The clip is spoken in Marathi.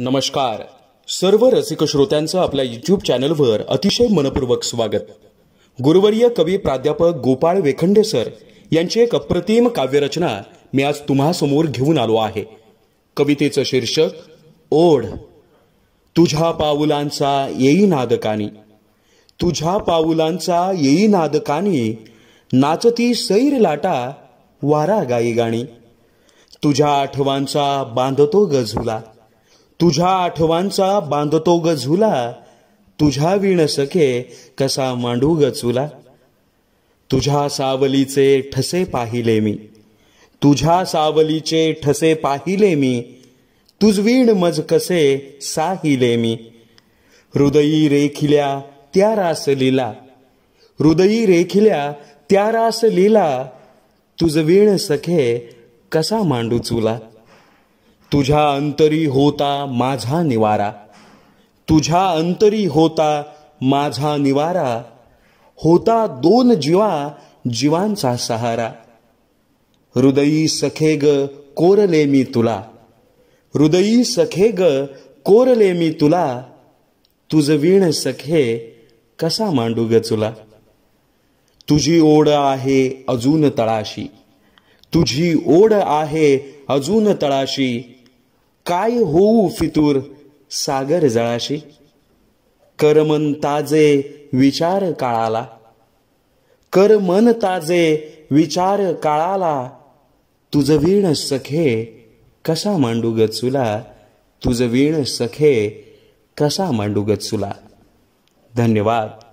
नमस्कार सर्व रसिक श्रोत्यांचं आपल्या यूट्यूब चॅनलवर अतिशय मनपूर्वक स्वागत गुरुवर्य कवी प्राध्यापक गोपाळ वेखंडे सर यांची एक अप्रतिम काव्यरचना मी आज समोर घेऊन आलो आहे कवितेचं शीर्षक ओढ तुझ्या पाऊलांचा येई नादकानी तुझ्या पाऊलांचा येई नादकानी नाचती सैर लाटा वारा गाई गाणी तुझ्या आठवांचा बांधतो गझुला तुझ्या आठवांचा बांधतो ग झुला तुझ्या विण सखे कसा मांडू ग चुला तुझ्या सावलीचे ठसे पाहिले मी तुझ्या सावलीचे ठसे पाहिले मी तुझवीण मज कसे साहिले मी हृदयी रेखिल्या त्या रास लिला हृदयी रेखिल्या त्या रास लिला वीण सखे कसा मांडू चुला तुझ्या अंतरी होता माझा निवारा तुझ्या अंतरी होता माझा निवारा होता दोन जीवा जीवांचा सहारा हृदयी सखे ग कोरले मी तुला हृदयी सखे ग कोरले मी तुला तुझ वीण सखे कसा मांडू ग तुला तुझी ओढ आहे अजून तळाशी तुझी ओढ आहे अजून तळाशी काय होऊ फितूर सागर जळाशी करमन ताजे विचार काळाला करमन ताजे विचार काळाला तुझ वीण सखे कसा मांडू चुला तुझ वीण सखे कसा मांडू चुला धन्यवाद